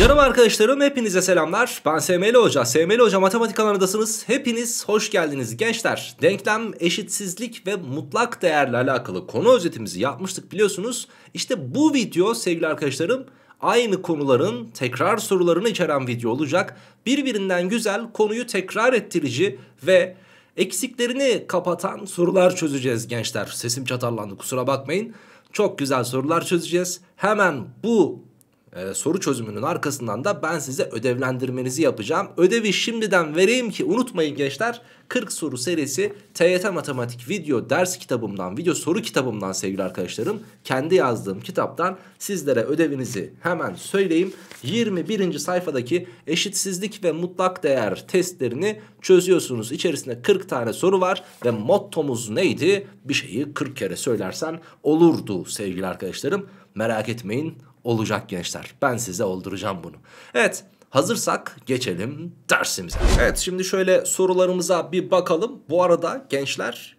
Canım arkadaşlarım hepinize selamlar. Ben SML Hoca. SML Hoca Matematik Alanındasınız Hepiniz hoş geldiniz gençler. Denklem, eşitsizlik ve mutlak değerle alakalı konu özetimizi yapmıştık biliyorsunuz. İşte bu video sevgili arkadaşlarım aynı konuların tekrar sorularını içeren video olacak. Birbirinden güzel konuyu tekrar ettirici ve eksiklerini kapatan sorular çözeceğiz gençler. Sesim çatallandı kusura bakmayın. Çok güzel sorular çözeceğiz. Hemen bu e, soru çözümünün arkasından da ben size ödevlendirmenizi yapacağım. Ödevi şimdiden vereyim ki unutmayın gençler 40 soru serisi TYT Matematik video ders kitabımdan, video soru kitabımdan sevgili arkadaşlarım. Kendi yazdığım kitaptan sizlere ödevinizi hemen söyleyeyim. 21. sayfadaki eşitsizlik ve mutlak değer testlerini çözüyorsunuz. İçerisinde 40 tane soru var ve mottomuz neydi? Bir şeyi 40 kere söylersen olurdu sevgili arkadaşlarım. Merak etmeyin olacak gençler. Ben size olduracağım bunu. Evet hazırsak geçelim dersimize. Evet şimdi şöyle sorularımıza bir bakalım. Bu arada gençler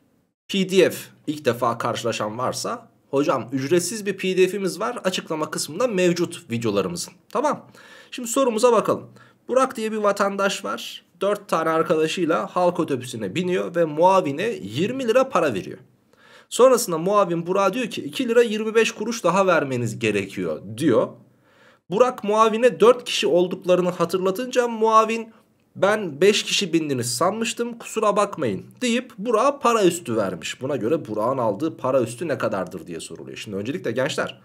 pdf ilk defa karşılaşan varsa Hocam ücretsiz bir pdf'imiz var açıklama kısmında mevcut videolarımızın. Tamam. Şimdi sorumuza bakalım. Burak diye bir vatandaş var. 4 tane arkadaşıyla halk otobüsüne biniyor ve muavine 20 lira para veriyor. Sonrasında muavin Burak'a diyor ki 2 lira 25 kuruş daha vermeniz gerekiyor diyor. Burak muavine 4 kişi olduklarını hatırlatınca muavin ben 5 kişi bindiniz sanmıştım kusura bakmayın deyip Burak'a para üstü vermiş. Buna göre Burak'ın aldığı para üstü ne kadardır diye soruluyor. Şimdi öncelikle gençler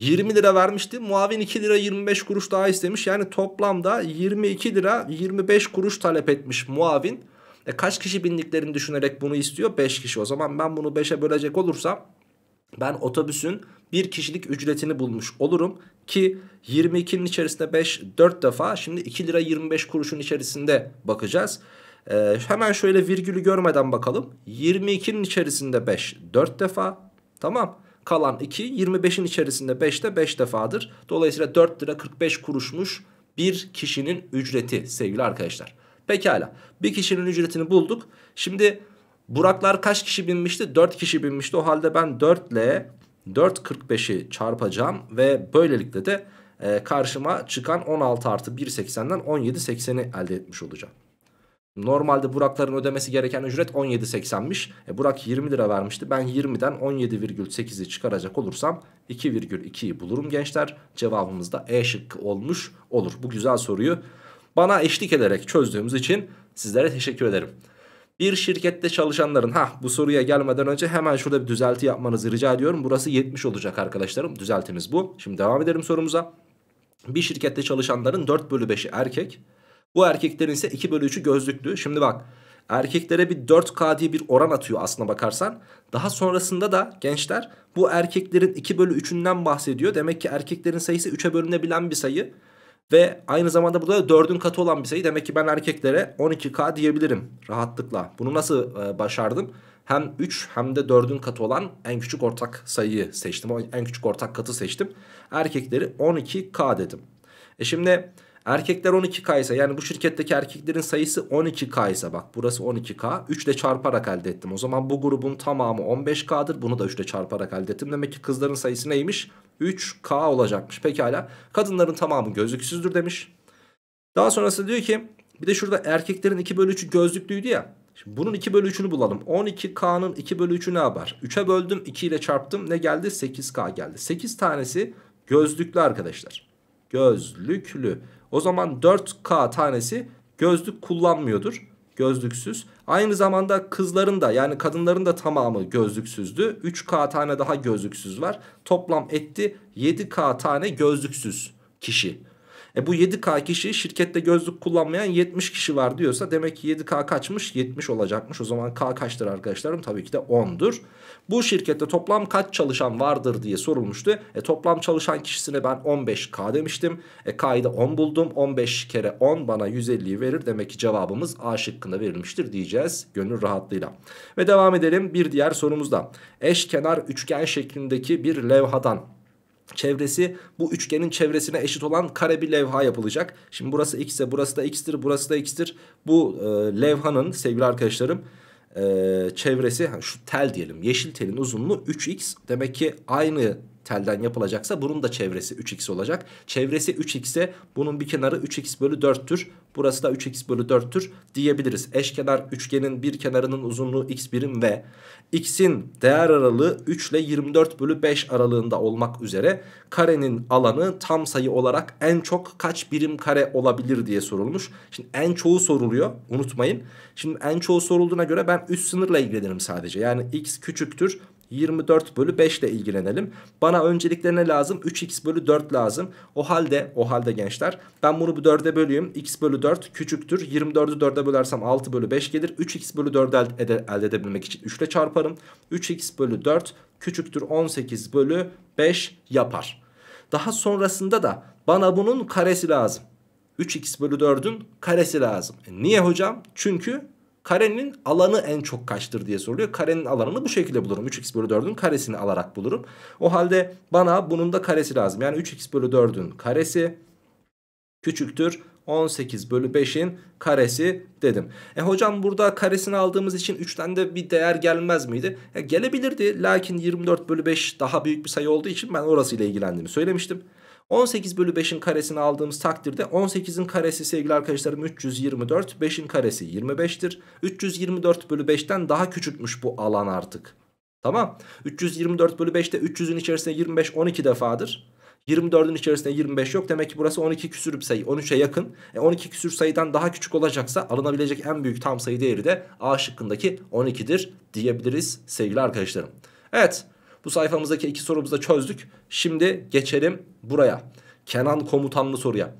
20 lira vermişti. Muavin 2 lira 25 kuruş daha istemiş. Yani toplamda 22 lira 25 kuruş talep etmiş muavin. E kaç kişi bindiklerini düşünerek bunu istiyor? 5 kişi. O zaman ben bunu 5'e bölecek olursam ben otobüsün bir kişilik ücretini bulmuş olurum ki 22'nin içerisinde 5 4 defa şimdi 2 lira 25 kuruşun içerisinde bakacağız. Ee, hemen şöyle virgülü görmeden bakalım. 22'nin içerisinde 5 4 defa tamam. Kalan 2 25'in içerisinde 5 de 5 defadır. Dolayısıyla 4 lira 45 kuruşmuş bir kişinin ücreti sevgili arkadaşlar. Pekala. Bir kişinin ücretini bulduk. Şimdi Buraklar kaç kişi binmişti? 4 kişi binmişti. O halde ben 4 ile 4.45'i çarpacağım ve böylelikle de e, karşıma çıkan 16 artı 1.80'den 17.80'i elde etmiş olacağım. Normalde Burakların ödemesi gereken ücret 17.80'miş. E, Burak 20 lira vermişti. Ben 20'den 17,8'i çıkaracak olursam 2,2'yi bulurum gençler. Cevabımız da E şıkkı olmuş olur. Bu güzel soruyu bana eşlik ederek çözdüğümüz için sizlere teşekkür ederim. Bir şirkette çalışanların ha bu soruya gelmeden önce hemen şurada bir düzelti yapmanızı rica ediyorum. Burası 70 olacak arkadaşlarım. Düzeltimiz bu. Şimdi devam edelim sorumuza. Bir şirkette çalışanların 4 bölü 5'i erkek. Bu erkeklerin ise 2 bölü 3'ü gözlüklü. Şimdi bak erkeklere bir 4K diye bir oran atıyor aslına bakarsan. Daha sonrasında da gençler bu erkeklerin 2 bölü 3'ünden bahsediyor. Demek ki erkeklerin sayısı 3'e bölünebilen bir sayı. Ve aynı zamanda burada 4'ün katı olan bir sayı. Demek ki ben erkeklere 12K diyebilirim rahatlıkla. Bunu nasıl e, başardım? Hem 3 hem de 4'ün katı olan en küçük ortak sayıyı seçtim. En küçük ortak katı seçtim. Erkekleri 12K dedim. E şimdi Erkekler 12K ise yani bu şirketteki erkeklerin sayısı 12K ise bak burası 12K. 3 ile çarparak elde ettim. O zaman bu grubun tamamı 15K'dır. Bunu da 3 ile çarparak elde ettim. Demek ki kızların sayısı neymiş? 3K olacakmış. Pekala. Kadınların tamamı gözlüksüzdür demiş. Daha sonrası diyor ki bir de şurada erkeklerin 2 bölü 3'ü gözlüklüydü ya. Şimdi bunun 2 bölü 3'ünü bulalım. 12K'nın 2 bölü 3'ü ne haber? 3'e böldüm 2 ile çarptım. Ne geldi? 8K geldi. 8 tanesi gözlüklü arkadaşlar. Gözlüklü. O zaman 4K tanesi gözlük kullanmıyordur. Gözlüksüz. Aynı zamanda kızların da yani kadınların da tamamı gözlüksüzdü. 3K tane daha gözlüksüz var. Toplam etti 7K tane gözlüksüz kişi. E bu 7K kişi şirkette gözlük kullanmayan 70 kişi var diyorsa demek ki 7K kaçmış? 70 olacakmış. O zaman K kaçtır arkadaşlarım? Tabii ki de 10'dur. Bu şirkette toplam kaç çalışan vardır diye sorulmuştu. E toplam çalışan kişisine ben 15K demiştim. E K'yı da 10 buldum. 15 kere 10 bana 150'yi verir. Demek ki cevabımız A şıkkında verilmiştir diyeceğiz gönül rahatlığıyla. Ve devam edelim bir diğer sorumuzda. Eşkenar üçgen şeklindeki bir levhadan çevresi bu üçgenin çevresine eşit olan kare bir levha yapılacak. Şimdi burası x ise burası da x'tir burası da x'tir. Bu e, levhanın sevgili arkadaşlarım e, çevresi şu tel diyelim yeşil telin uzunluğu 3x. Demek ki aynı telden yapılacaksa bunun da çevresi 3x olacak. Çevresi 3x ise bunun bir kenarı 3x bölü 4'tür. Burası da 3x bölü 4'tür diyebiliriz. Eşkenar üçgenin bir kenarının uzunluğu x birim ve x'in değer aralığı 3 ile 24 bölü 5 aralığında olmak üzere karenin alanı tam sayı olarak en çok kaç birim kare olabilir diye sorulmuş. Şimdi en çoğu soruluyor unutmayın. Şimdi en çoğu sorulduğuna göre ben üst sınırla ilgilenirim sadece. Yani x küçüktür 24 bölü 5 ile ilgilenelim. Bana öncelikle ne lazım? 3x bölü 4 lazım. O halde, o halde gençler ben bunu bu 4'e böleyim. x bölü 4 küçüktür. 24'ü 4'e bölersem 6 bölü 5 gelir. 3x bölü 4'ü elde, elde edebilmek için 3 ile çarparım. 3x bölü 4 küçüktür 18 bölü 5 yapar. Daha sonrasında da bana bunun karesi lazım. 3x bölü 4'ün karesi lazım. E niye hocam? Çünkü Karenin alanı en çok kaçtır diye soruluyor. Karenin alanını bu şekilde bulurum. 3x bölü 4'ün karesini alarak bulurum. O halde bana bunun da karesi lazım. Yani 3x bölü 4'ün karesi küçüktür. 18 bölü 5'in karesi dedim. E hocam burada karesini aldığımız için 3'ten de bir değer gelmez miydi? E, gelebilirdi. Lakin 24 bölü 5 daha büyük bir sayı olduğu için ben orasıyla ilgilendiğimi söylemiştim. 18 bölü 5'in karesini aldığımız takdirde 18'in karesi sevgili arkadaşlarım 324. 5'in karesi 25'tir. 324 bölü 5'ten daha küçültmüş bu alan artık. Tamam. 324 bölü 5'te 300'ün içerisinde 25 12 defadır. 24'ün içerisinde 25 yok. Demek ki burası 12 küsür bir sayı. 13'e yakın. E 12 küsür sayıdan daha küçük olacaksa alınabilecek en büyük tam sayı değeri de A şıkkındaki 12'dir diyebiliriz sevgili arkadaşlarım. Evet. Bu sayfamızdaki iki sorumuzu da çözdük. Şimdi geçelim buraya. Kenan komutanlı soruya.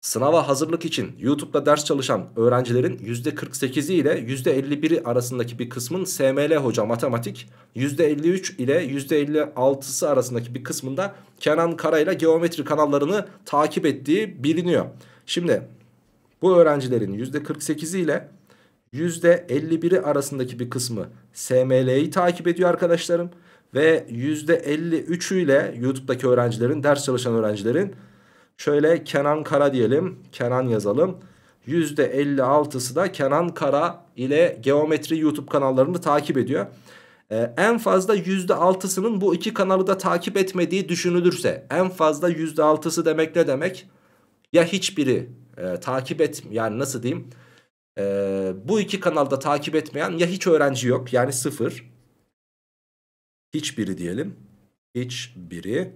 Sınava hazırlık için YouTube'da ders çalışan öğrencilerin %48'i ile %51'i arasındaki bir kısmın SML hoca matematik, %53 ile %56'sı arasındaki bir kısmında Kenan Kara ile geometri kanallarını takip ettiği biliniyor. Şimdi bu öğrencilerin %48'i ile %51'i arasındaki bir kısmı SML'yi takip ediyor arkadaşlarım ve %53'ü ile YouTube'daki öğrencilerin, ders çalışan öğrencilerin şöyle Kenan Kara diyelim, Kenan yazalım. %56'sı da Kenan Kara ile Geometri YouTube kanallarını takip ediyor. Ee, en fazla %6'sının bu iki kanalı da takip etmediği düşünülürse en fazla %6'sı demek ne demek? Ya hiçbiri e, takip et yani nasıl diyeyim? E, bu iki kanalda takip etmeyen ya hiç öğrenci yok yani sıfır hiçbiri diyelim. Hiçbiri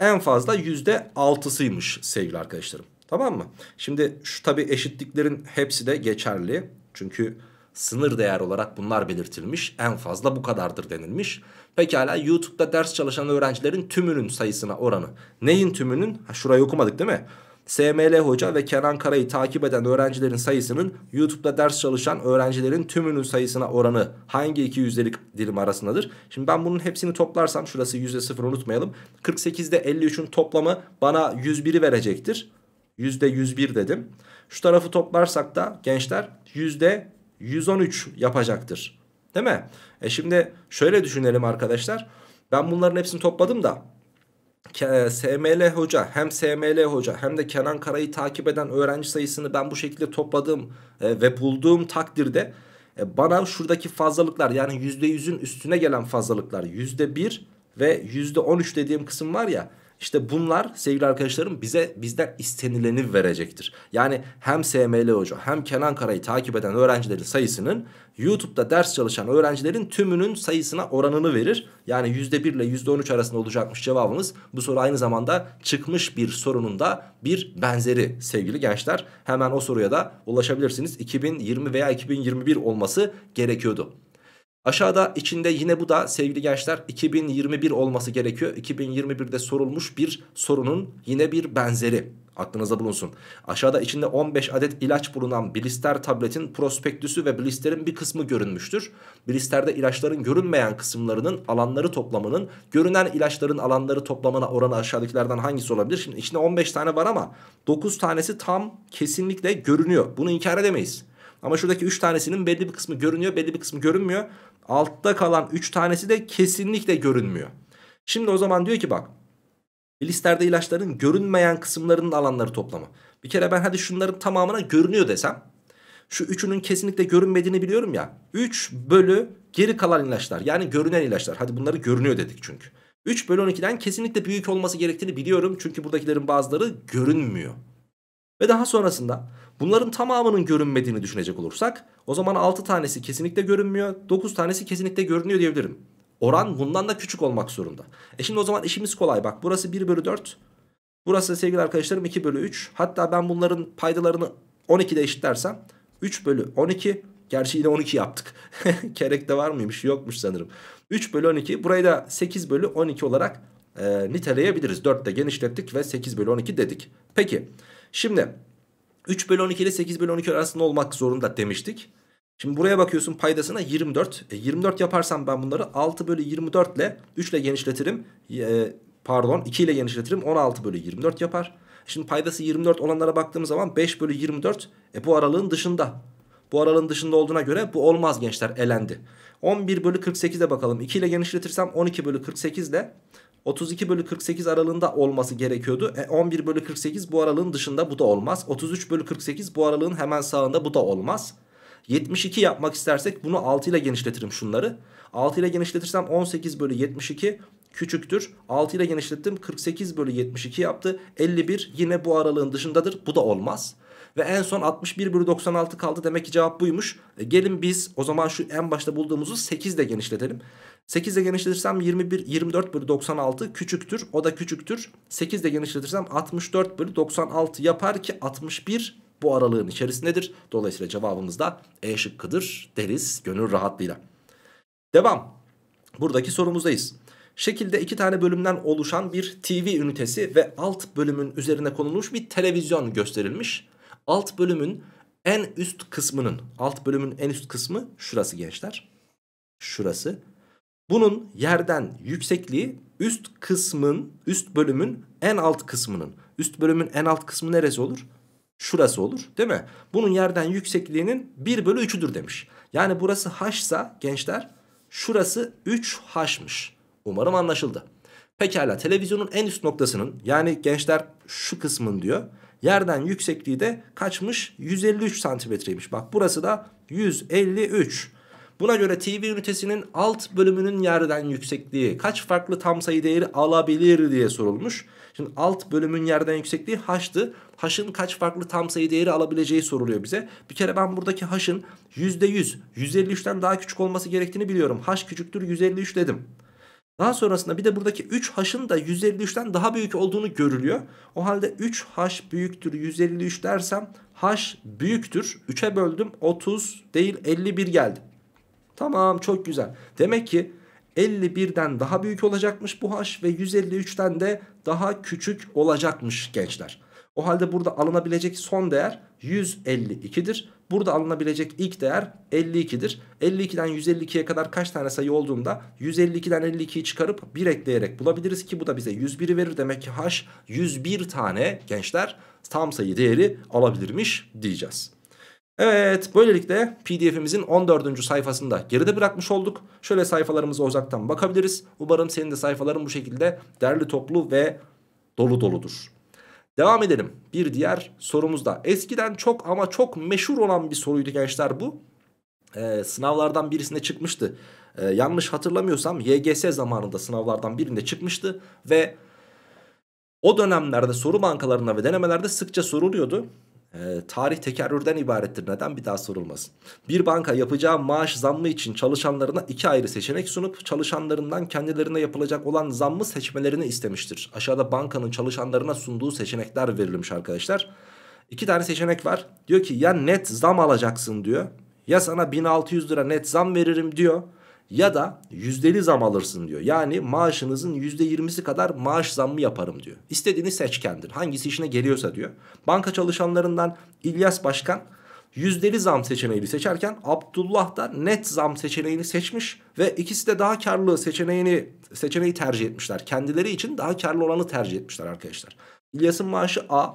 en fazla %6'sıymış sevgili arkadaşlarım. Tamam mı? Şimdi şu tabi eşitliklerin hepsi de geçerli. Çünkü sınır değer olarak bunlar belirtilmiş. En fazla bu kadardır denilmiş. Pekala YouTube'da ders çalışan öğrencilerin tümünün sayısına oranı. Neyin tümünün? Ha, şurayı okumadık değil mi? SML Hoca ve Kenan Kara'yı takip eden öğrencilerin sayısının YouTube'da ders çalışan öğrencilerin tümünün sayısına oranı hangi iki yüzdelik dilim arasındadır? Şimdi ben bunun hepsini toplarsam şurası yüzde sıfır unutmayalım. 48'de 53'ün toplamı bana 101'i verecektir. Yüzde 101 dedim. Şu tarafı toplarsak da gençler yüzde 113 yapacaktır. Değil mi? E şimdi şöyle düşünelim arkadaşlar. Ben bunların hepsini topladım da e, SML Hoca hem SML Hoca hem de Kenan Kara'yı takip eden öğrenci sayısını ben bu şekilde topladığım e, ve bulduğum takdirde e, bana şuradaki fazlalıklar yani %100'ün üstüne gelen fazlalıklar %1 ve %13 dediğim kısım var ya işte bunlar sevgili arkadaşlarım bize bizden istenileni verecektir. Yani hem SML Hoca hem Kenan Kara'yı takip eden öğrencilerin sayısının YouTube'da ders çalışan öğrencilerin tümünün sayısına oranını verir. Yani %1 ile %13 arasında olacakmış cevabımız. Bu soru aynı zamanda çıkmış bir sorunun da bir benzeri sevgili gençler. Hemen o soruya da ulaşabilirsiniz. 2020 veya 2021 olması gerekiyordu. Aşağıda içinde yine bu da sevgili gençler 2021 olması gerekiyor. 2021'de sorulmuş bir sorunun yine bir benzeri. aklınızda bulunsun. Aşağıda içinde 15 adet ilaç bulunan blister tabletin prospektüsü ve blisterin bir kısmı görünmüştür. Blisterde ilaçların görünmeyen kısımlarının alanları toplamının görünen ilaçların alanları toplamına oranı aşağıdakilerden hangisi olabilir? Şimdi içinde 15 tane var ama 9 tanesi tam kesinlikle görünüyor. Bunu inkar edemeyiz. Ama şuradaki 3 tanesinin belli bir kısmı görünüyor belli bir kısmı görünmüyor. Altta kalan 3 tanesi de kesinlikle görünmüyor. Şimdi o zaman diyor ki bak Filisterde ilaçların görünmeyen kısımlarının alanları toplamı. Bir kere ben hadi şunların tamamına görünüyor desem. Şu üçünün kesinlikle görünmediğini biliyorum ya. 3 bölü geri kalan ilaçlar yani görünen ilaçlar. Hadi bunları görünüyor dedik çünkü. 3 bölü 12'den kesinlikle büyük olması gerektiğini biliyorum. Çünkü buradakilerin bazıları görünmüyor. Ve daha sonrasında bunların tamamının görünmediğini düşünecek olursak o zaman 6 tanesi kesinlikle görünmüyor 9 tanesi kesinlikle görünüyor diyebilirim. Oran bundan da küçük olmak zorunda. E şimdi o zaman işimiz kolay bak burası 1 bölü 4 burası sevgili arkadaşlarım 2 bölü 3 hatta ben bunların paydalarını 12'de eşitlersem 3 bölü 12 Gerçi yine 12 yaptık. Kerekte var mıymış? Yokmuş sanırım. 3 bölü 12. Burayı da 8 bölü 12 olarak e, niteleyebiliriz. 4 de genişlettik ve 8 bölü 12 dedik. Peki. Şimdi 3 bölü 12 ile 8 bölü 12 arasında olmak zorunda demiştik. Şimdi buraya bakıyorsun paydasına 24. E, 24 yaparsam ben bunları 6 bölü 24 ile 3 ile genişletirim. E, pardon 2 ile genişletirim 16 bölü 24 yapar. Şimdi paydası 24 olanlara baktığımız zaman 5 bölü 24 e, bu aralığın dışında. Bu aralığın dışında olduğuna göre bu olmaz gençler elendi. 11 bölü 48'e bakalım. 2 ile genişletirsem 12 bölü 48 ile 32 bölü 48 aralığında olması gerekiyordu. E, 11 bölü 48 bu aralığın dışında bu da olmaz. 33 bölü 48 bu aralığın hemen sağında bu da olmaz. 72 yapmak istersek bunu 6 ile genişletirim şunları. 6 ile genişletirsem 18 bölü 72 küçüktür. 6 ile genişlettim 48 bölü 72 yaptı. 51 yine bu aralığın dışındadır. Bu da olmaz. Ve en son 61 bölü 96 kaldı. Demek ki cevap buymuş. E gelin biz o zaman şu en başta bulduğumuzu 8 ile genişletelim. 8 ile genişletirsem 21, 24 bölü 96 küçüktür. O da küçüktür. 8 ile genişletirsem 64 bölü 96 yapar ki 61 bu aralığın içerisindedir. Dolayısıyla cevabımız da E şıkkıdır deriz gönül rahatlığıyla. Devam. Buradaki sorumuzdayız. Şekilde iki tane bölümden oluşan bir TV ünitesi ve alt bölümün üzerine konulmuş bir televizyon gösterilmiş. Alt bölümün en üst kısmının, alt bölümün en üst kısmı şurası gençler. Şurası bunun yerden yüksekliği üst kısmın, üst bölümün en alt kısmının. Üst bölümün en alt kısmı neresi olur? Şurası olur değil mi? Bunun yerden yüksekliğinin 1 bölü 3'üdür demiş. Yani burası h ise gençler şurası 3h'mış. Umarım anlaşıldı. Pekala televizyonun en üst noktasının yani gençler şu kısmın diyor. Yerden yüksekliği de kaçmış? 153 santimetreymiş. Bak burası da 153. Buna göre TV ünitesinin alt bölümünün yerden yüksekliği kaç farklı tam sayı değeri alabilir diye sorulmuş. Şimdi alt bölümün yerden yüksekliği h'tı. H'ın kaç farklı tam sayı değeri alabileceği soruluyor bize. Bir kere ben buradaki h'ın %100, 153'ten daha küçük olması gerektiğini biliyorum. h küçüktür 153 dedim. Daha sonrasında bir de buradaki 3 haşın da 153'ten daha büyük olduğunu görülüyor. O halde 3 haş büyüktür 153 dersem haş büyüktür. 3'e böldüm 30 değil 51 geldi. Tamam çok güzel. Demek ki 51'den daha büyük olacakmış bu h ve 153'ten de daha küçük olacakmış gençler. O halde burada alınabilecek son değer 152'dir. Burada alınabilecek ilk değer 52'dir. 52'den 152'ye kadar kaç tane sayı olduğunda 152'den 52'yi çıkarıp 1 ekleyerek bulabiliriz ki bu da bize 101'i verir. Demek ki h 101 tane gençler tam sayı değeri alabilirmiş diyeceğiz. Evet böylelikle pdf'imizin 14. sayfasında geride bırakmış olduk. Şöyle sayfalarımıza uzaktan bakabiliriz. Umarım senin de sayfaların bu şekilde derli toplu ve dolu doludur. Devam edelim. Bir diğer sorumuzda. Eskiden çok ama çok meşhur olan bir soruydu gençler bu. Ee, sınavlardan birisinde çıkmıştı. Ee, yanlış hatırlamıyorsam YGS zamanında sınavlardan birinde çıkmıştı. Ve o dönemlerde soru bankalarına ve denemelerde sıkça soruluyordu. E, tarih tekerrürden ibarettir. Neden bir daha sorulmasın? Bir banka yapacağı maaş zammı için çalışanlarına iki ayrı seçenek sunup çalışanlarından kendilerine yapılacak olan zammı seçmelerini istemiştir. Aşağıda bankanın çalışanlarına sunduğu seçenekler verilmiş arkadaşlar. İki tane seçenek var. Diyor ki ya net zam alacaksın diyor. Ya sana 1600 lira net zam veririm diyor ya da yüzdeli zam alırsın diyor. Yani maaşınızın yüzde yirmisi kadar maaş zammı yaparım diyor. İstediğini seç kendin. Hangisi işine geliyorsa diyor. Banka çalışanlarından İlyas Başkan yüzdeli zam seçeneğini seçerken Abdullah da net zam seçeneğini seçmiş ve ikisi de daha karlı seçeneğini seçeneği tercih etmişler. Kendileri için daha karlı olanı tercih etmişler arkadaşlar. İlyas'ın maaşı A,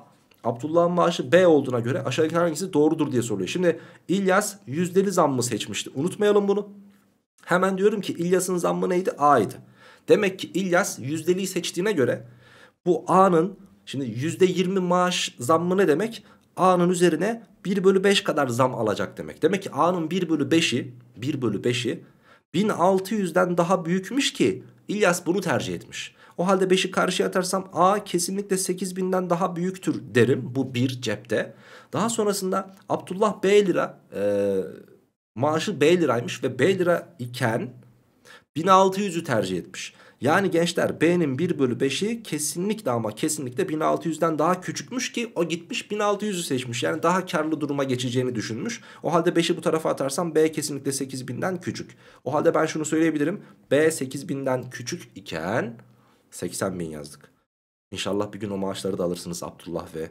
Abdullah'ın maaşı B olduğuna göre aşağıdaki hangisi doğrudur diye soruyor. Şimdi İlyas yüzdeli zam mı seçmişti? Unutmayalım bunu. Hemen diyorum ki İlyas'ın zammı neydi? A'ydı. Demek ki İlyas yüzdeliği seçtiğine göre bu A'nın şimdi %20 maaş zammı ne demek? A'nın üzerine 1 bölü 5 kadar zam alacak demek. Demek ki A'nın 1 bölü 5'i 1 bölü 5'i 1600'den daha büyükmüş ki İlyas bunu tercih etmiş. O halde 5'i karşıya atarsam A kesinlikle 8000'den daha büyüktür derim. Bu bir cepte. Daha sonrasında Abdullah B lira e, Maaşı B liraymış ve B lira iken 1600'ü tercih etmiş. Yani gençler B'nin 1 bölü 5'i kesinlikle ama kesinlikle 1600'den daha küçükmüş ki o gitmiş 1600'ü seçmiş. Yani daha karlı duruma geçeceğini düşünmüş. O halde 5'i bu tarafa atarsam B kesinlikle 8000'den küçük. O halde ben şunu söyleyebilirim. B 8000'den küçük iken 80.000 yazdık. İnşallah bir gün o maaşları da alırsınız Abdullah ve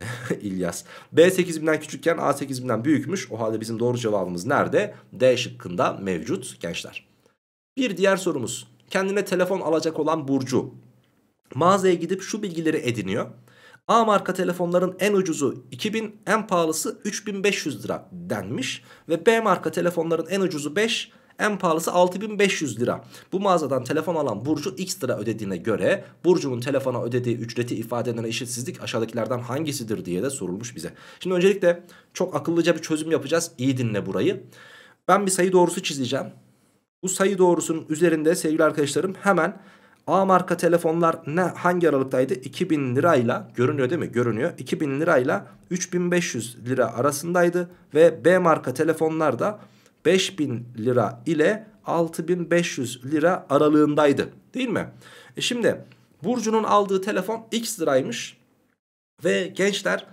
İlyas. B 8000'den küçükken A 8000'den büyükmüş. O halde bizim doğru cevabımız nerede? D şıkkında mevcut gençler. Bir diğer sorumuz. Kendine telefon alacak olan Burcu mağazaya gidip şu bilgileri ediniyor. A marka telefonların en ucuzu 2000, en pahalısı 3500 lira denmiş ve B marka telefonların en ucuzu 5, en pahalısı 6500 lira. Bu mağazadan telefon alan Burcu x lira ödediğine göre Burcu'nun telefona ödediği ücreti ifade eden eşitsizlik aşağıdakilerden hangisidir diye de sorulmuş bize. Şimdi öncelikle çok akıllıca bir çözüm yapacağız. İyi dinle burayı. Ben bir sayı doğrusu çizeceğim. Bu sayı doğrusunun üzerinde sevgili arkadaşlarım hemen A marka telefonlar ne hangi aralıktaydı? 2000 lirayla görünüyor değil mi? Görünüyor. 2000 lirayla 3500 lira arasındaydı ve B marka telefonlar da 5000 lira ile 6500 lira aralığındaydı değil mi? E şimdi Burcu'nun aldığı telefon X liraymış ve gençler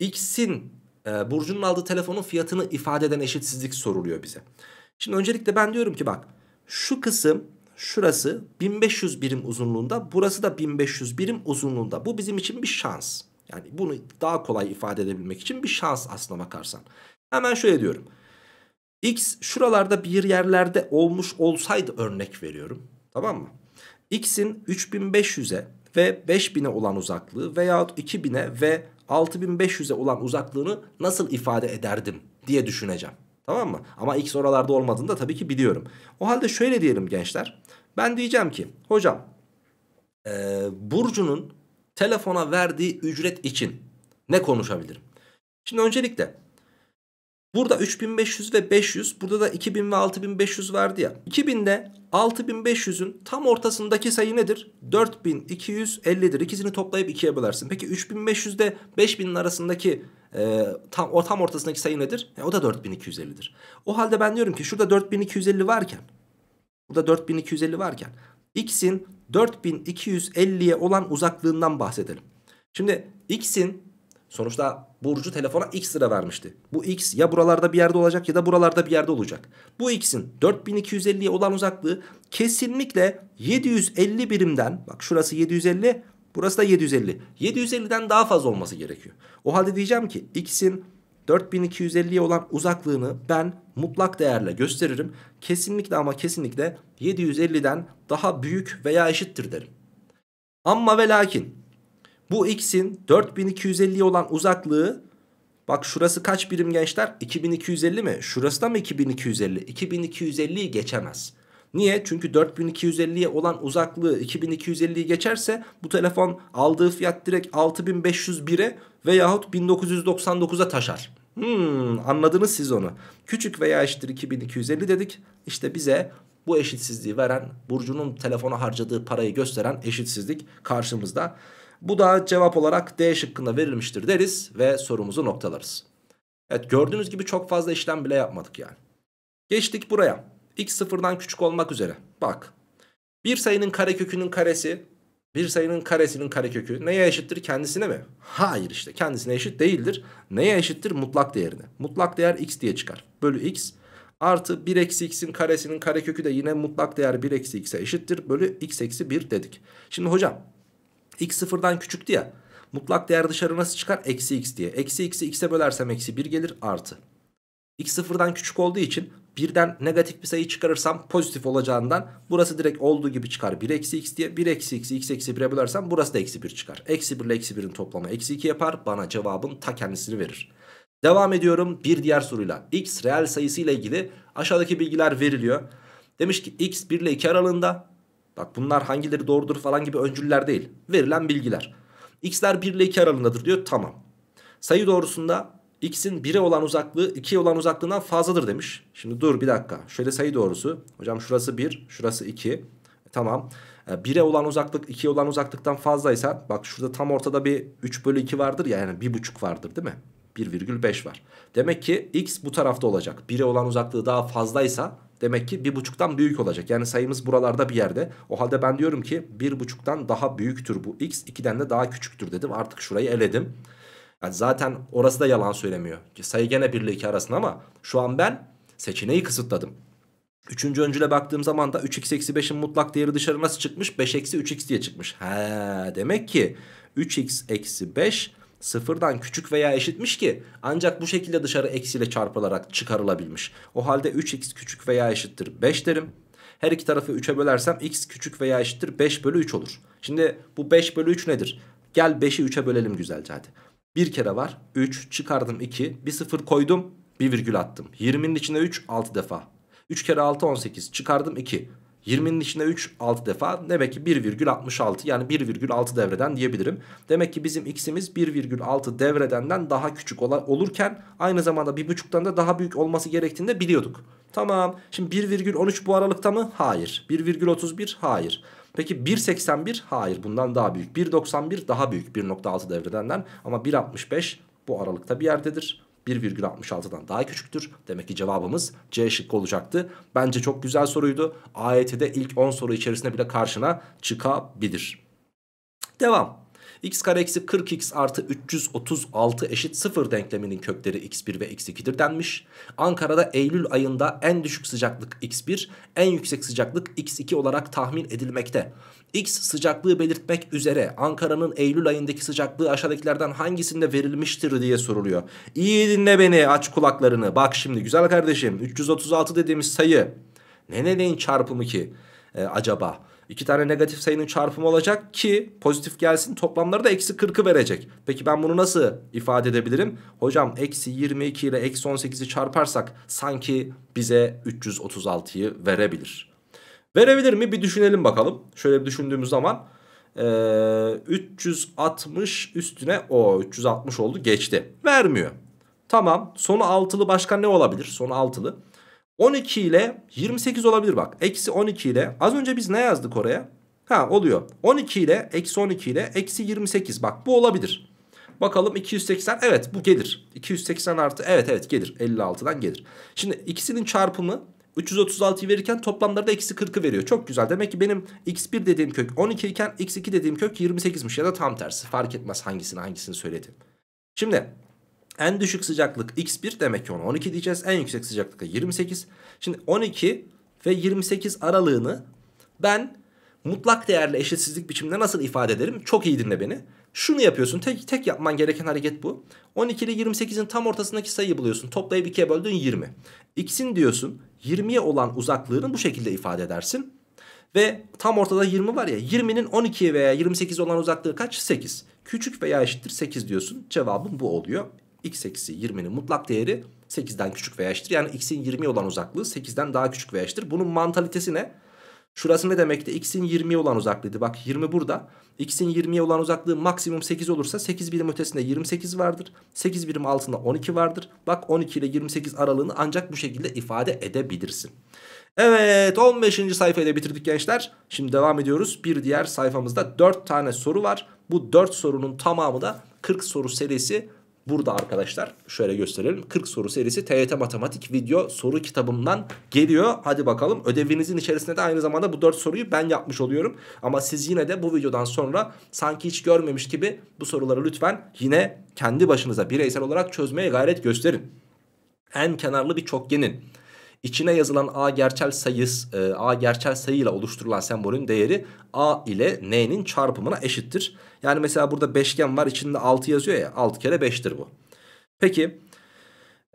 X'in e, Burcu'nun aldığı telefonun fiyatını ifade eden eşitsizlik soruluyor bize. Şimdi öncelikle ben diyorum ki bak şu kısım şurası 1500 birim uzunluğunda burası da 1500 birim uzunluğunda bu bizim için bir şans. Yani bunu daha kolay ifade edebilmek için bir şans aslına bakarsan. Hemen şöyle diyorum. X şuralarda bir yerlerde olmuş olsaydı örnek veriyorum. Tamam mı? X'in 3500'e ve 5000'e olan uzaklığı veyahut 2000'e ve 6500'e olan uzaklığını nasıl ifade ederdim diye düşüneceğim. Tamam mı? Ama x oralarda olmadığını da tabii ki biliyorum. O halde şöyle diyelim gençler. Ben diyeceğim ki hocam e, Burcu'nun telefona verdiği ücret için ne konuşabilirim? Şimdi öncelikle Burada 3500 ve 500 burada da 2000 ve 6500 vardı ya. 2000'de 6500'ün tam ortasındaki sayı nedir? 4250'dir. İkisini toplayıp ikiye bölersin. Peki 3500'de ile 5000'in arasındaki e, tam o tam ortasındaki sayı nedir? E, o da 4250'dir. O halde ben diyorum ki şurada 4250 varken burada 4250 varken x'in 4250'ye olan uzaklığından bahsedelim. Şimdi x'in sonuçta Burcu telefona x lira vermişti. Bu x ya buralarda bir yerde olacak ya da buralarda bir yerde olacak. Bu x'in 4250'ye olan uzaklığı kesinlikle 750 birimden bak şurası 750 burası da 750. 750'den daha fazla olması gerekiyor. O halde diyeceğim ki x'in 4250'ye olan uzaklığını ben mutlak değerle gösteririm. Kesinlikle ama kesinlikle 750'den daha büyük veya eşittir derim. Amma ve lakin bu x'in 4250'ye olan uzaklığı bak şurası kaç birim gençler? 2250 mi? Şurası da mı 2250? 2250'yi geçemez. Niye? Çünkü 4250'ye olan uzaklığı 2250'yi geçerse bu telefon aldığı fiyat direkt 6501'e veyahut 1999'a taşar. Hmm, anladınız siz onu. Küçük veya eşittir 2250 dedik. İşte bize bu eşitsizliği veren Burcu'nun telefona harcadığı parayı gösteren eşitsizlik karşımızda. Bu da cevap olarak D şıkkında verilmiştir deriz ve sorumuzu noktalarız. Evet gördüğünüz gibi çok fazla işlem bile yapmadık yani. Geçtik buraya. X sıfırdan küçük olmak üzere. Bak. Bir sayının karekökünün karesi bir sayının karesinin karekökü neye eşittir? Kendisine mi? Hayır işte kendisine eşit değildir. Neye eşittir? Mutlak değerine. Mutlak değer x diye çıkar. Bölü x artı 1 eksi x'in karesinin karekökü de yine mutlak değer 1 eksi x'e eşittir. Bölü x eksi 1 dedik. Şimdi hocam X sıfırdan küçüktü ya. Mutlak değer dışarı nasıl çıkar? Eksi x diye. Eksi x'i x'e bölersem eksi 1 gelir artı. X sıfırdan küçük olduğu için birden negatif bir sayı çıkarırsam pozitif olacağından burası direkt olduğu gibi çıkar. 1 eksi x diye 1 eksi x'i x eksi 1'e bölersem burası da eksi 1 çıkar. Eksi 1 ile eksi 1'in toplamı eksi 2 yapar. Bana cevabın ta kendisini verir. Devam ediyorum bir diğer soruyla. X reel sayısı ile ilgili aşağıdaki bilgiler veriliyor. Demiş ki x 1 ile 2 aralığında Bak bunlar hangileri doğrudur falan gibi öncüller değil. Verilen bilgiler. X'ler 1 ile 2 aralığındadır diyor. Tamam. Sayı doğrusunda x'in 1'e olan uzaklığı 2'ye olan uzaklığından fazladır demiş. Şimdi dur bir dakika. Şöyle sayı doğrusu. Hocam şurası 1, şurası 2. E, tamam. 1'e olan uzaklık 2'ye olan uzaklıktan fazlaysa bak şurada tam ortada bir 3 bölü 2 vardır ya yani 1,5 vardır değil mi? 1,5 var. Demek ki x bu tarafta olacak. 1'e olan uzaklığı daha fazlaysa demek ki 1,5'tan büyük olacak. Yani sayımız buralarda bir yerde. O halde ben diyorum ki 1,5'tan daha büyüktür bu x. 2'den de daha küçüktür dedim. Artık şurayı eledim. Yani zaten orası da yalan söylemiyor. Sayı gene 1 ile 2 arasında ama şu an ben seçeneği kısıtladım. Üçüncü öncüle baktığım zaman da 3x eksi 5'in mutlak değeri dışarı nasıl çıkmış? 5 eksi 3x diye çıkmış. He demek ki 3x eksi 5 sıfırdan küçük veya eşitmiş ki ancak bu şekilde dışarı eksiyle çarpılarak çıkarılabilmiş. O halde 3x küçük veya eşittir 5 derim. Her iki tarafı 3'e bölersem x küçük veya eşittir 5 bölü 3 olur. Şimdi bu 5 bölü 3 nedir? Gel 5'i 3'e bölelim güzelce hadi. Bir kere var 3 çıkardım 2 bir sıfır koydum bir virgül attım. 20'nin içine 3 6 defa. 3 kere 6 18 çıkardım 2. 20'nin içinde 3 6 defa demek ki 1,66 yani 1,6 devreden diyebilirim. Demek ki bizim x'imiz 1,6 devredenden daha küçük ol olurken aynı zamanda 1,5'tan da daha büyük olması gerektiğini de biliyorduk. Tamam şimdi 1,13 bu aralıkta mı? Hayır. 1,31 hayır. Peki 1,81 hayır bundan daha büyük. 1,91 daha büyük 1,6 devredenden ama 1,65 bu aralıkta bir yerdedir. 1,66'dan daha küçüktür. Demek ki cevabımız C şıkkı olacaktı. Bence çok güzel soruydu. AYT'de e ilk 10 soru içerisinde bile karşına çıkabilir. Devam x kare eksi 40x artı 336 eşit 0 denkleminin kökleri x1 ve x2'dir denmiş. Ankara'da Eylül ayında en düşük sıcaklık x1 en yüksek sıcaklık x2 olarak tahmin edilmekte. X sıcaklığı belirtmek üzere Ankara'nın Eylül ayındaki sıcaklığı aşağıdakilerden hangisinde verilmiştir diye soruluyor. İyi dinle beni aç kulaklarını bak şimdi güzel kardeşim 336 dediğimiz sayı ne ne neyin çarpımı ki e, acaba? İki tane negatif sayının çarpımı olacak ki pozitif gelsin toplamları da eksi 40'ı verecek. Peki ben bunu nasıl ifade edebilirim? Hocam eksi 22 ile eksi 18'i çarparsak sanki bize 336'yı verebilir. Verebilir mi bir düşünelim bakalım. Şöyle bir düşündüğümüz zaman e, 360 üstüne o 360 oldu geçti. Vermiyor. Tamam sonu altılı başka ne olabilir? Sonu altılı. 12 ile 28 olabilir bak. Eksi 12 ile az önce biz ne yazdık oraya? Ha oluyor. 12 ile eksi 12 ile eksi 28 bak bu olabilir. Bakalım 280 evet bu gelir. 280 artı evet evet gelir. 56'dan gelir. Şimdi ikisinin çarpımı 336'yı verirken toplamları da eksi 40'ı veriyor. Çok güzel. Demek ki benim x1 dediğim kök 12 iken x2 dediğim kök 28'miş ya da tam tersi. Fark etmez hangisini hangisini söyledim. Şimdi en düşük sıcaklık x1 demek ki ona 12 diyeceğiz. En yüksek sıcaklık 28. Şimdi 12 ve 28 aralığını ben mutlak değerli eşitsizlik biçiminde nasıl ifade ederim? Çok iyi dinle beni. Şunu yapıyorsun. Tek, tek yapman gereken hareket bu. 12 ile 28'in tam ortasındaki sayıyı buluyorsun. Toplayıp 2'ye böldüğün 20. X'in diyorsun 20'ye olan uzaklığını bu şekilde ifade edersin. Ve tam ortada 20 var ya 20'nin 12 veya 28 olan uzaklığı kaç? 8. Küçük veya eşittir 8 diyorsun. Cevabın bu oluyor x eksi 20'nin mutlak değeri 8'den küçük veya eşittir. Yani x'in 20'ye olan uzaklığı 8'den daha küçük veya eşittir. Bunun mantalitesi ne? Şurası ne demekti? X'in 20'ye olan uzaklığıydı. Bak 20 burada. X'in 20'ye olan uzaklığı maksimum 8 olursa 8 birim ötesinde 28 vardır. 8 birim altında 12 vardır. Bak 12 ile 28 aralığını ancak bu şekilde ifade edebilirsin. Evet 15. sayfayı da bitirdik gençler. Şimdi devam ediyoruz. Bir diğer sayfamızda 4 tane soru var. Bu 4 sorunun tamamı da 40 soru serisi Burada arkadaşlar şöyle gösterelim. 40 soru serisi TYT Matematik video soru kitabımdan geliyor. Hadi bakalım ödevinizin içerisinde de aynı zamanda bu 4 soruyu ben yapmış oluyorum. Ama siz yine de bu videodan sonra sanki hiç görmemiş gibi bu soruları lütfen yine kendi başınıza bireysel olarak çözmeye gayret gösterin. En kenarlı bir çokgenin İçine yazılan a gerçel sayıs e, a gerçel sayıyla oluşturulan sembolün değeri a ile n'nin çarpımına eşittir. Yani mesela burada beşgen var içinde 6 yazıyor ya 6 kere 5'tir bu. Peki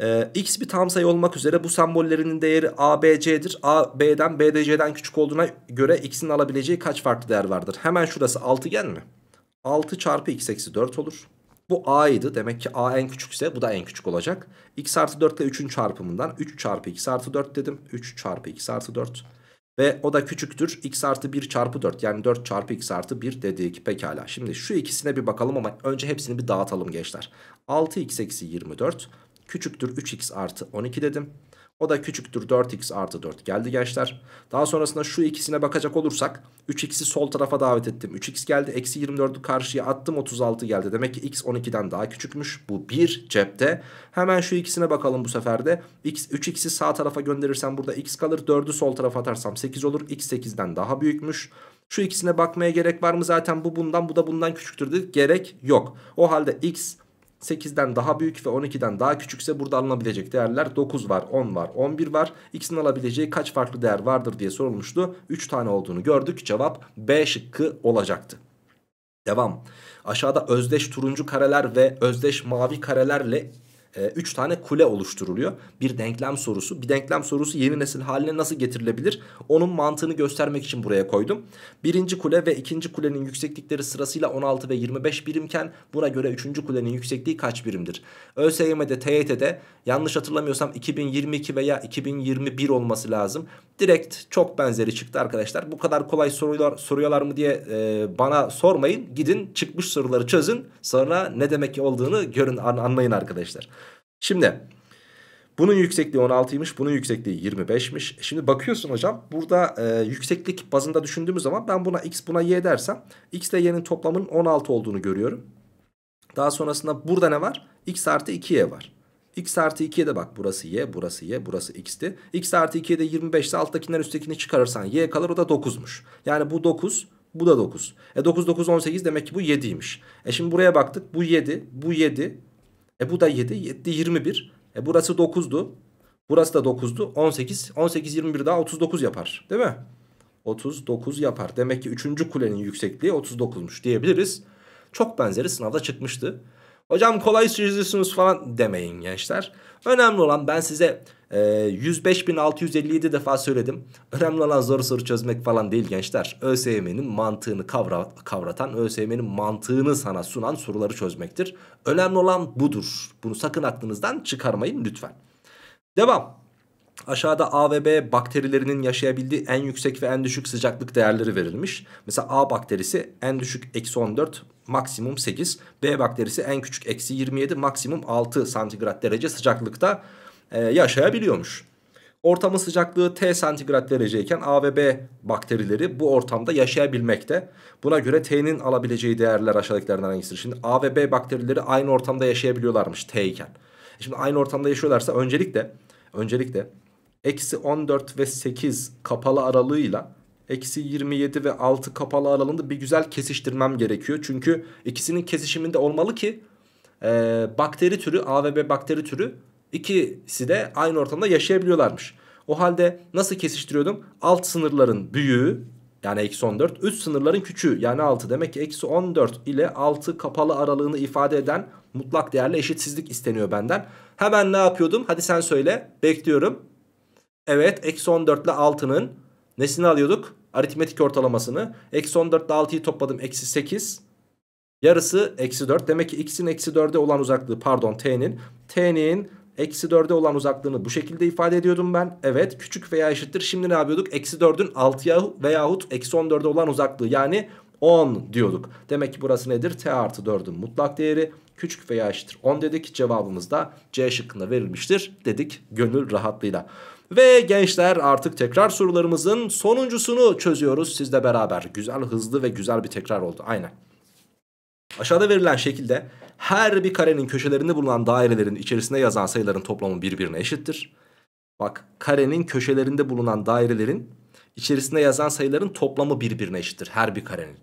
e, x bir tam sayı olmak üzere bu sembollerinin değeri a b c'dir. a b'den b d c'den küçük olduğuna göre x'in alabileceği kaç farklı değer vardır? Hemen şurası altıgen mi? 6 çarpı x eksi 4 olur. Bu a'ydı. Demek ki a en küçükse bu da en küçük olacak. x artı 4 ile 3'ün çarpımından 3 çarpı x artı 4 dedim. 3 çarpı x artı 4. Ve o da küçüktür. x artı 1 çarpı 4 yani 4 çarpı x artı 1 dedik. Pekala şimdi şu ikisine bir bakalım ama önce hepsini bir dağıtalım gençler. 6x eksi 24 küçüktür 3x artı 12 dedim. O da küçüktür 4x artı 4 geldi gençler. Daha sonrasında şu ikisine bakacak olursak 3x'i sol tarafa davet ettim. 3x geldi eksi 24'ü karşıya attım 36 geldi. Demek ki x 12'den daha küçükmüş. Bu bir cepte. Hemen şu ikisine bakalım bu sefer de. X, 3x'i sağ tarafa gönderirsem burada x kalır. 4'ü sol tarafa atarsam 8 olur. x 8'den daha büyükmüş. Şu ikisine bakmaya gerek var mı? Zaten bu bundan bu da bundan küçüktür dedik. Gerek yok. O halde x 8'den daha büyük ve 12'den daha küçükse burada alınabilecek değerler 9 var, 10 var, 11 var. X'in alabileceği kaç farklı değer vardır diye sorulmuştu. 3 tane olduğunu gördük. Cevap B şıkkı olacaktı. Devam. Aşağıda özdeş turuncu kareler ve özdeş mavi karelerle e, üç tane kule oluşturuluyor. Bir denklem sorusu. Bir denklem sorusu yeni nesil haline nasıl getirilebilir? Onun mantığını göstermek için buraya koydum. Birinci kule ve ikinci kulenin yükseklikleri sırasıyla 16 ve 25 birimken buna göre üçüncü kulenin yüksekliği kaç birimdir? ÖSYM'de, TYT'de yanlış hatırlamıyorsam 2022 veya 2021 olması lazım. Direkt çok benzeri çıktı arkadaşlar. Bu kadar kolay soruyorlar, soruyorlar mı diye e, bana sormayın. Gidin çıkmış soruları çözün. Sonra ne demek olduğunu görün anlayın arkadaşlar. Şimdi bunun yüksekliği 16'ymış, bunun yüksekliği 25'miş. Şimdi bakıyorsun hocam burada e, yükseklik bazında düşündüğümüz zaman ben buna x buna y dersem x ile y'nin toplamının 16 olduğunu görüyorum. Daha sonrasında burada ne var? x artı 2y var. X artı 2'ye de bak burası y, burası y, burası x'ti. X artı 2'ye de 25 ise alttakinden üsttekini çıkarırsan y kalır o da 9'muş. Yani bu 9 bu da 9. E 9 9 18 demek ki bu 7'ymiş. E şimdi buraya baktık bu 7 bu 7 e bu da 7 7 21. E burası 9'du. Burası da 9'du. 18 18 21 daha 39 yapar değil mi? 39 yapar. Demek ki 3. kulenin yüksekliği 39'muş diyebiliriz. Çok benzeri sınavda çıkmıştı. Hocam kolay çiziyorsunuz falan demeyin gençler. Önemli olan ben size e, 105.657 defa söyledim. Önemli olan zor soru çözmek falan değil gençler. ÖSYM'nin mantığını kavra, kavratan, ÖSYM'nin mantığını sana sunan soruları çözmektir. Önemli olan budur. Bunu sakın aklınızdan çıkarmayın lütfen. Devam. Aşağıda A ve B bakterilerinin yaşayabildiği en yüksek ve en düşük sıcaklık değerleri verilmiş. Mesela A bakterisi en düşük eksi 14 maksimum 8. B bakterisi en küçük eksi 27 maksimum 6 santigrat derece sıcaklıkta e, yaşayabiliyormuş. Ortamın sıcaklığı T santigrat dereceyken A ve B bakterileri bu ortamda yaşayabilmekte. Buna göre T'nin alabileceği değerler aşağıdakilerden hangisidir? Şimdi A ve B bakterileri aynı ortamda yaşayabiliyorlarmış T iken. E, şimdi aynı ortamda yaşıyorlarsa öncelikle öncelikle eksi 14 ve 8 kapalı aralığıyla eksi 27 ve 6 kapalı aralığında bir güzel kesiştirmem gerekiyor. Çünkü ikisinin kesişiminde olmalı ki e, bakteri türü A ve B bakteri türü ikisi de aynı ortamda yaşayabiliyorlarmış. O halde nasıl kesiştiriyordum? Alt sınırların büyüğü yani eksi 14 üst sınırların küçüğü yani 6 demek ki eksi 14 ile 6 kapalı aralığını ifade eden mutlak değerle eşitsizlik isteniyor benden. Hemen ne yapıyordum? Hadi sen söyle bekliyorum. Evet eksi 14 ile 6'nın nesini alıyorduk? Aritmetik ortalamasını. Eksi 14 ile 6'yı topladım. Eksi 8. Yarısı eksi 4. Demek ki x'in eksi 4'e olan uzaklığı pardon t'nin. T'nin eksi 4'e olan uzaklığını bu şekilde ifade ediyordum ben. Evet küçük veya eşittir. Şimdi ne yapıyorduk? Eksi 4'ün 6'ya veyahut eksi 14'e olan uzaklığı yani 10 diyorduk. Demek ki burası nedir? T artı 4'ün mutlak değeri küçük veya eşittir 10 dedik. Cevabımız da C şıkkında verilmiştir dedik gönül rahatlığıyla. Ve gençler artık tekrar sorularımızın sonuncusunu çözüyoruz sizle beraber. Güzel, hızlı ve güzel bir tekrar oldu. Aynen. Aşağıda verilen şekilde her bir karenin köşelerinde bulunan dairelerin içerisinde yazan sayıların toplamı birbirine eşittir. Bak karenin köşelerinde bulunan dairelerin içerisinde yazan sayıların toplamı birbirine eşittir her bir karenin.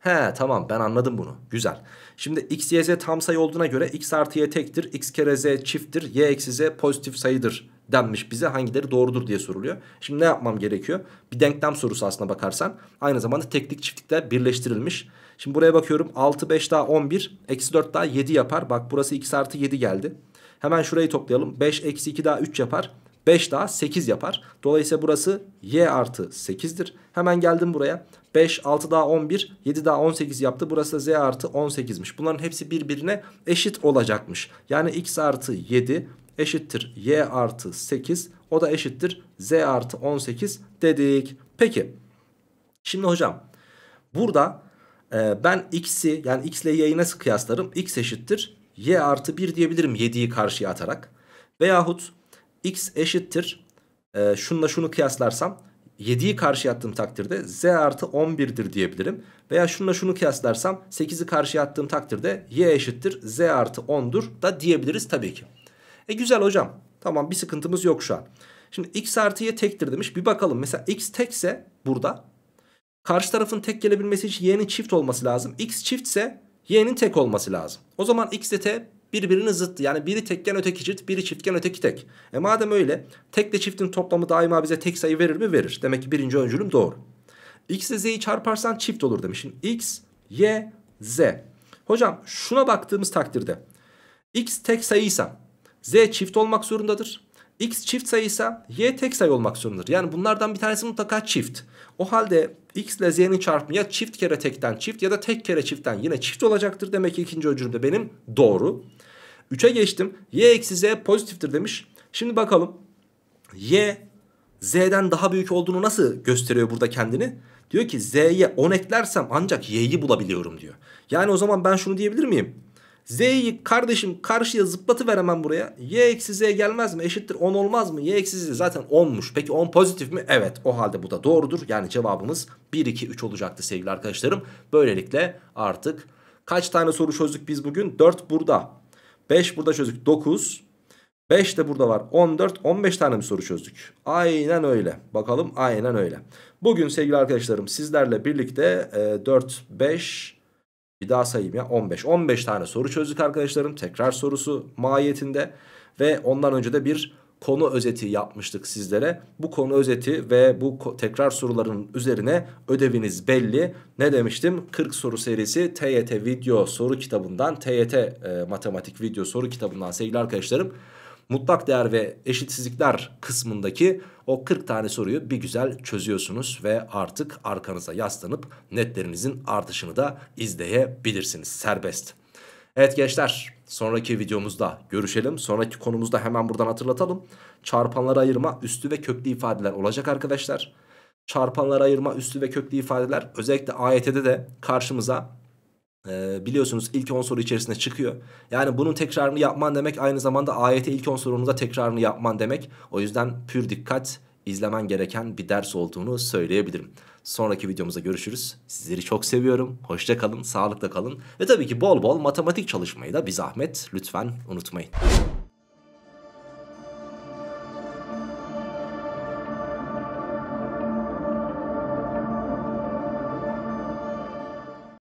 He tamam ben anladım bunu. Güzel. Şimdi x, y, z tam sayı olduğuna göre x artı y tektir. x kere z çifttir. y eksi z pozitif sayıdır denmiş bize hangileri doğrudur diye soruluyor. Şimdi ne yapmam gerekiyor? Bir denklem sorusu aslına bakarsan. Aynı zamanda teklik çiftlikler birleştirilmiş. Şimdi buraya bakıyorum 6 5 daha 11 eksi 4 daha 7 yapar. Bak burası 2 artı 7 geldi. Hemen şurayı toplayalım. 5 eksi 2 daha 3 yapar. 5 daha 8 yapar. Dolayısıyla burası y artı 8'dir. Hemen geldim buraya. 5, 6 daha 11, 7 daha 18 yaptı. Burası da z artı 18'miş. Bunların hepsi birbirine eşit olacakmış. Yani x artı 7 eşittir y artı 8 o da eşittir z artı 18 dedik. Peki şimdi hocam burada e, ben x'i yani x ile y'yi nasıl kıyaslarım? x eşittir y artı 1 diyebilirim 7'yi karşıya atarak. Veyahut x eşittir e, şununla şunu kıyaslarsam 7'yi karşıya attığım takdirde z artı 11'dir diyebilirim. Veya şununla şunu kıyaslarsam 8'i karşıya attığım takdirde y eşittir z artı 10'dur da diyebiliriz tabii ki. E güzel hocam. Tamam bir sıkıntımız yok şu an. Şimdi x artı y tektir demiş. Bir bakalım mesela x tekse burada karşı tarafın tek gelebilmesi için y'nin çift olması lazım. x çiftse y'nin tek olması lazım. O zaman x ile t birbirinin zıttı. Yani biri tekken öteki çift, biri çiftken öteki tek. E madem öyle tekle çiftin toplamı daima bize tek sayı verir mi? Verir. Demek ki birinci öncülüm doğru. x ile z'yi çarparsan çift olur demiş. Şimdi x, y, z. Hocam şuna baktığımız takdirde x tek sayıysa Z çift olmak zorundadır. X çift sayıysa Y tek sayı olmak zorundadır. Yani bunlardan bir tanesi mutlaka çift. O halde X ile Z'nin çarpımı ya çift kere tekten çift ya da tek kere çiftten yine çift olacaktır. Demek ki ikinci öncülümde benim doğru. 3'e geçtim. Y eksi Z pozitiftir demiş. Şimdi bakalım. Y Z'den daha büyük olduğunu nasıl gösteriyor burada kendini? Diyor ki Z'ye 10 eklersem ancak Y'yi bulabiliyorum diyor. Yani o zaman ben şunu diyebilir miyim? Z'yi kardeşim karşıya zıplatı veremem buraya. Y eksi Z gelmez mi? Eşittir 10 olmaz mı? Y eksi Z zaten 10'muş. Peki 10 pozitif mi? Evet. O halde bu da doğrudur. Yani cevabımız 1, 2, 3 olacaktı sevgili arkadaşlarım. Böylelikle artık kaç tane soru çözdük biz bugün? 4 burada. 5 burada çözdük. 9. 5 de burada var. 14, 15 tane mi soru çözdük? Aynen öyle. Bakalım aynen öyle. Bugün sevgili arkadaşlarım sizlerle birlikte 4, e, 5, bir daha sayayım ya 15. 15 tane soru çözdük arkadaşlarım. Tekrar sorusu mahiyetinde. Ve ondan önce de bir konu özeti yapmıştık sizlere. Bu konu özeti ve bu tekrar soruların üzerine ödeviniz belli. Ne demiştim? 40 soru serisi TYT video soru kitabından, TYT e, matematik video soru kitabından sevgili arkadaşlarım mutlak değer ve eşitsizlikler kısmındaki o 40 tane soruyu bir güzel çözüyorsunuz ve artık arkanıza yaslanıp netlerinizin artışını da izleyebilirsiniz serbest. Evet gençler sonraki videomuzda görüşelim. Sonraki konumuzda hemen buradan hatırlatalım. Çarpanlara ayırma üstü ve köklü ifadeler olacak arkadaşlar. Çarpanlara ayırma üstü ve köklü ifadeler özellikle AYT'de de karşımıza ee, biliyorsunuz ilk 10 soru içerisinde çıkıyor. Yani bunun tekrarını yapman demek aynı zamanda AYT ilk 10 sorununda tekrarını yapman demek. O yüzden pür dikkat izlemen gereken bir ders olduğunu söyleyebilirim. Sonraki videomuzda görüşürüz. Sizleri çok seviyorum. Hoşça kalın, sağlıkla kalın ve tabii ki bol bol matematik çalışmayı da bir zahmet lütfen unutmayın.